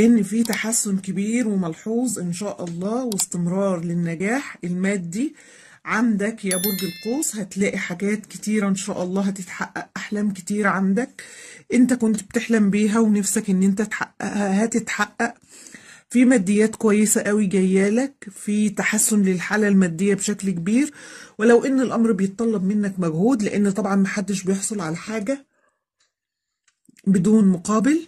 ان في تحسن كبير وملحوظ ان شاء الله واستمرار للنجاح المادي عندك يا برج القوس هتلاقي حاجات كتيرة ان شاء الله هتتحقق احلام كتير عندك انت كنت بتحلم بيها ونفسك ان انت تحققها هتتحقق في ماديات كويسة قوي جايالك في تحسن للحالة المادية بشكل كبير ولو ان الامر بيتطلب منك مجهود لان طبعا محدش بيحصل على حاجة بدون مقابل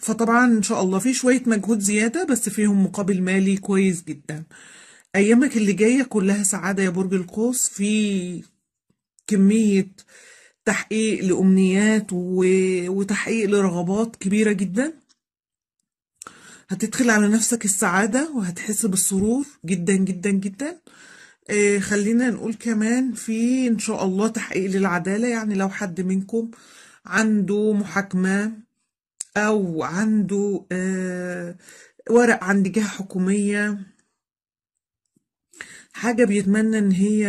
فطبعا ان شاء الله في شوية مجهود زيادة بس فيهم مقابل مالي كويس جدا ايامك اللي جاية كلها سعادة يا برج القوس في كمية تحقيق لأمنيات وتحقيق لرغبات كبيرة جدا هتدخل على نفسك السعادة وهتحس بالسرور جدا جدا جدا أه، خلينا نقول كمان في إن شاء الله تحقيق للعدالة يعني لو حد منكم آه عنده محاكمة أو عنده آه، ورق عند جهة حكومية حاجة بيتمنى إن هي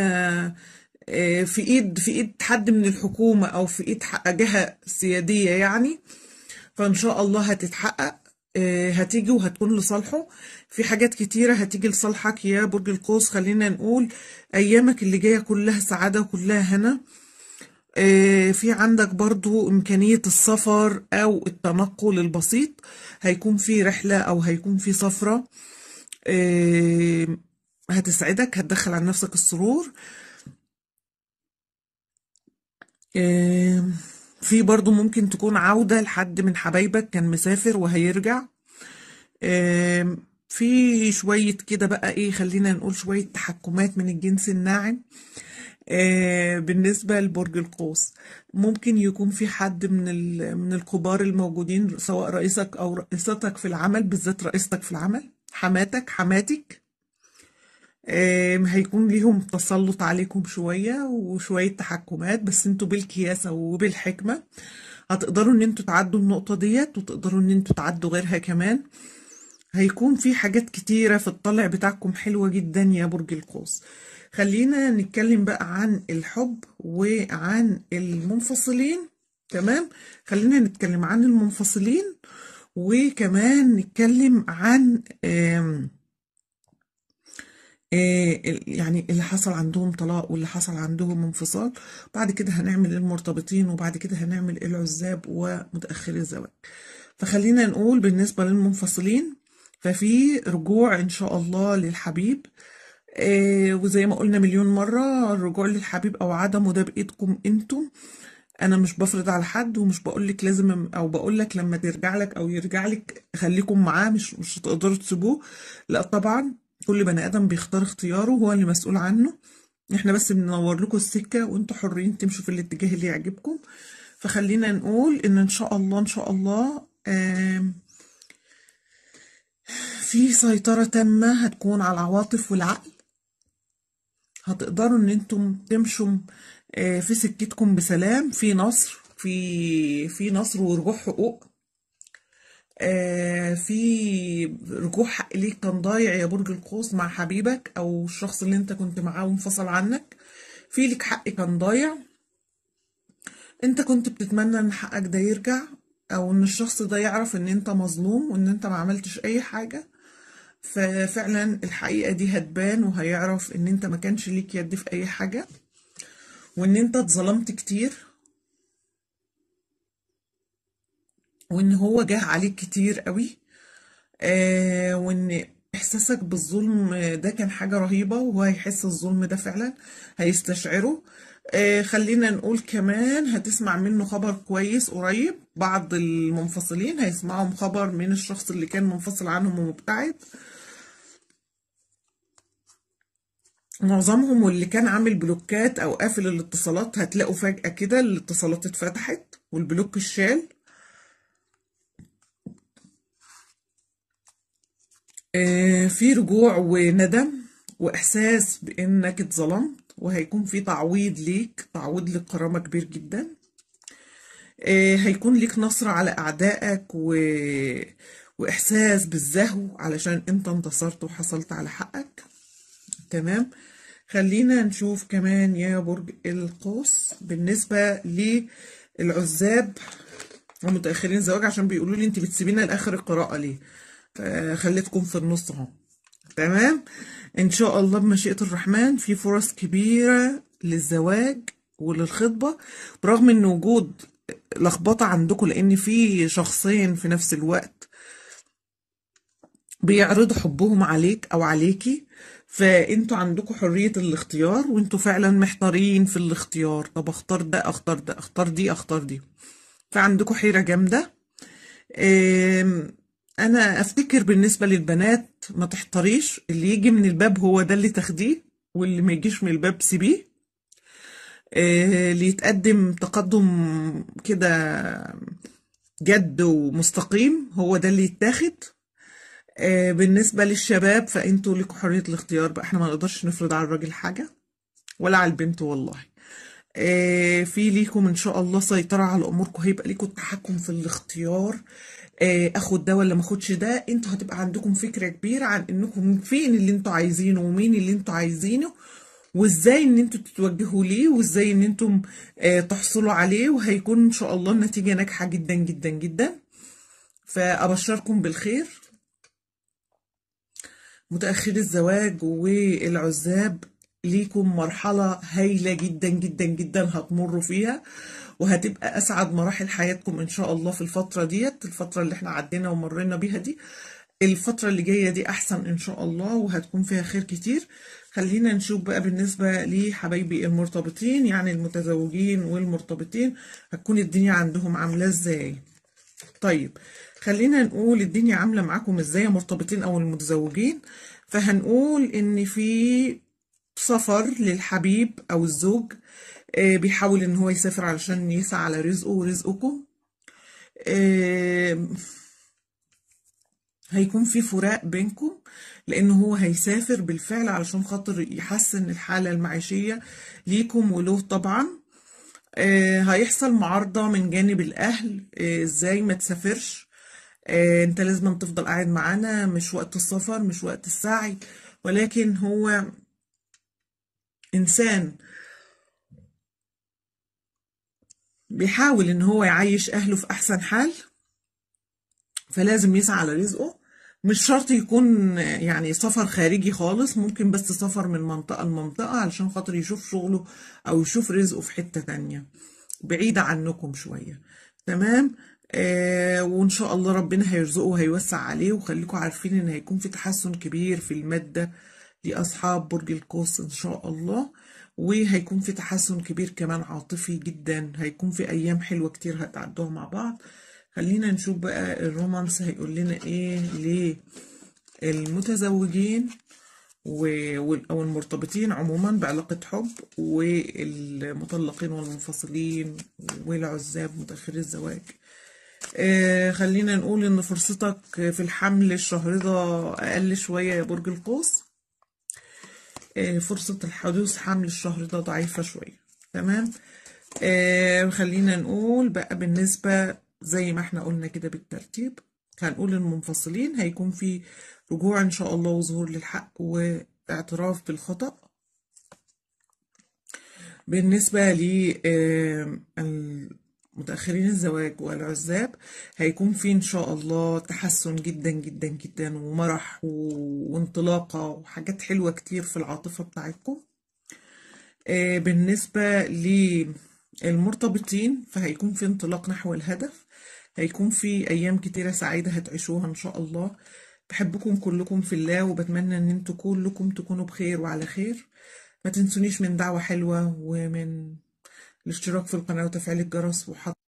آه، في ايد في ايد حد من الحكومه او في ايد جهه سياديه يعني فان شاء الله هتتحقق آه، هتيجي وهتكون لصالحه في حاجات كتيره هتيجي لصالحك يا برج القوس خلينا نقول ايامك اللي جايه كلها سعاده وكلها هنا آه، في عندك برضو إمكانية السفر أو التنقل البسيط هيكون في رحلة أو هيكون في سفرة آه، هتسعدك هتدخل عن نفسك السرور آه، في برضو ممكن تكون عودة لحد من حبايبك كان مسافر وهيرجع في شوية كده بقى ايه خلينا نقول شوية تحكمات من الجنس الناعم آه، بالنسبة لبرج القوس ممكن يكون في حد من من الكبار الموجودين سواء رئيسك أو رئيستك في العمل بالذات رئيستك في العمل حماتك حماتك آه، هيكون ليهم تسلط عليكم شوية وشوية تحكمات بس انتوا بالكياسة وبالحكمة هتقدروا ان انتوا تعدوا النقطة ديت وتقدروا ان انتوا تعدوا غيرها كمان هيكون في حاجات كتيرة في الطلع بتاعكم حلوة جدا يا برج القوس خلينا نتكلم بقى عن الحب وعن المنفصلين تمام خلينا نتكلم عن المنفصلين وكمان نتكلم عن آه، يعني اللي حصل عندهم طلاق واللي حصل عندهم انفصال بعد كده هنعمل المرتبطين وبعد كده هنعمل العزاب ومتأخري الزواج فخلينا نقول بالنسبة للمنفصلين ففي رجوع إن شاء الله للحبيب آه وزي ما قلنا مليون مرة الرجوع للحبيب أو عدمه ده بإيدكم أنتم أنا مش بفرض على حد ومش بقولك لازم أو بقولك لما ترجع لك أو يرجع لك خليكم معاه مش مش هتقدروا تسيبوه لا طبعا كل بني آدم بيختار اختياره هو اللي مسؤول عنه احنا بس بننور لكم السكة وانتم حرين تمشوا في الاتجاه اللي يعجبكم فخلينا نقول ان ان شاء الله ان شاء الله في سيطرة تامة هتكون على العواطف والعقل هتقدروا ان انتم تمشوا آه، في سكتكم بسلام في نصر في في نصر ورجوع حقوق آه، في رجوع حق ليك كان ضايع يا برج القوس مع حبيبك او الشخص اللي انت كنت معاه وانفصل عنك في لك حق كان ضايع انت كنت بتتمنى ان حقك ده يرجع او ان الشخص ده يعرف ان انت مظلوم وان انت ما عملتش اي حاجه ففعلا الحقيقة دي هتبان وهيعرف ان انت ما كانش ليك يد في اي حاجة وان انت اتظلمت كتير وان هو جه عليك كتير قوي آه، وان احساسك بالظلم آه، ده كان حاجة رهيبة وهو هيحس الظلم ده فعلا هيستشعره آه، خلينا نقول كمان هتسمع منه خبر كويس قريب بعض المنفصلين هيسمعهم خبر من الشخص اللي كان منفصل عنهم ومبتعد معظمهم واللي كان عامل بلوكات او قافل الاتصالات هتلاقوا فجأة كده الاتصالات اتفتحت والبلوك اتشال آه، في رجوع وندم واحساس بانك اتظلمت وهيكون في تعويض ليك تعويض للكرامه كبير جدا آه، هيكون ليك نصر على اعدائك و... واحساس بالزهو علشان انت انتصرت وحصلت على حقك تمام خلينا نشوف كمان يا برج القوس بالنسبة للعزاب ومتأخرين زواج عشان بيقولوا لي انت بتسيبينا لآخر القراءة ليه خليتكم في النص اهو تمام ان شاء الله بمشيئة الرحمن في فرص كبيرة للزواج وللخطبة برغم ان وجود لخبطة عندكم لان في شخصين في نفس الوقت بيعرضوا حبهم عليك او عليكي فانتوا عندكم حرية الاختيار وانتوا فعلا محتارين في الاختيار طب اختار ده اختار ده اختار دي اختار دي فعندكم حيرة جامدة انا افتكر بالنسبة للبنات ما تحتاريش اللي يجي من الباب هو ده اللي تاخديه واللي ما يجيش من الباب سيبيه آه، اللي يتقدم تقدم كده جد ومستقيم هو ده اللي يتاخد آه، بالنسبة للشباب فانتوا لكم حرية الاختيار بقى احنا ما نقدرش نفرض على الراجل حاجة ولا على البنت والله آه، في ليكم ان شاء الله سيطرة على اموركم هيبقى ليكم التحكم في الاختيار آه، اخد ده ولا ما اخدش ده انتوا هتبقى عندكم فكرة كبيرة عن انكم فين اللي انتوا عايزينه ومين اللي انتوا عايزينه وازاي ان انتوا تتوجهوا ليه وازاي ان انتم تحصلوا عليه وهيكون ان شاء الله النتيجة ناجحة جدا جدا جدا فابشركم بالخير متأخري الزواج والعزاب ليكم مرحلة هايلة جدا جدا جدا هتمروا فيها وهتبقى أسعد مراحل حياتكم إن شاء الله في الفترة ديت الفترة اللي احنا عدينا ومرينا بيها دي الفترة اللي جاية دي أحسن إن شاء الله وهتكون فيها خير كتير خلينا نشوف بقى بالنسبة لحبايبي المرتبطين يعني المتزوجين والمرتبطين هتكون الدنيا عندهم عاملة إزاي طيب خلينا نقول الدنيا عاملة معاكم ازاي مرتبطين او المتزوجين فهنقول ان في سفر للحبيب او الزوج آه، بيحاول ان هو يسافر علشان يسعى على رزقه ورزقكم هيكون في فراق بينكم لان هو هيسافر بالفعل علشان خاطر يحسن الحالة المعيشية ليكم وله طبعا آه، هيحصل معارضة من جانب الأهل آه، إزاي ما تسافرش آه، أنت لازم تفضل قاعد معانا مش وقت السفر مش وقت السعي ولكن هو إنسان بيحاول إن هو يعيش أهله في أحسن حال فلازم يسعى على رزقه مش شرط يكون يعني سفر خارجي خالص ممكن بس سفر من منطقة لمنطقة علشان خاطر يشوف شغله أو يشوف رزقه في حتة تانية بعيدة عنكم شوية تمام آه وإن شاء الله ربنا هيرزقه وهيوسع عليه وخليكم عارفين إن هيكون في تحسن كبير في المادة لأصحاب برج القوس إن شاء الله وهيكون في تحسن كبير كمان عاطفي جدا هيكون في أيام حلوة كتير هتعدوها مع بعض خلينا نشوف بقى الرومانس هيقول لنا ايه للمتزوجين او المرتبطين عموما بعلاقة حب والمطلقين والمنفصلين والعزاب متأخري الزواج آه خلينا نقول ان فرصتك في الحمل الشهر ده اقل شوية يا برج القوس آه فرصة الحدوث حمل الشهر ده ضعيفة شوية تمام آه خلينا نقول بقى بالنسبة زي ما احنا قلنا كده بالترتيب هنقول المنفصلين هيكون في رجوع ان شاء الله وظهور للحق واعتراف بالخطأ بالنسبة للمتأخرين آه، الزواج والعزاب هيكون في إن شاء الله تحسن جدا جدا جدا ومرح وانطلاقة وحاجات حلوة كتير في العاطفة بتاعتكم آه، بالنسبة ل المرتبطين فهيكون في انطلاق نحو الهدف هيكون في أيام كتيرة سعيدة هتعيشوها إن شاء الله بحبكم كلكم في الله وبتمنى إن انتوا كلكم تكونوا بخير وعلى خير ما تنسونيش من دعوة حلوة ومن الاشتراك في القناة وتفعيل الجرس وحط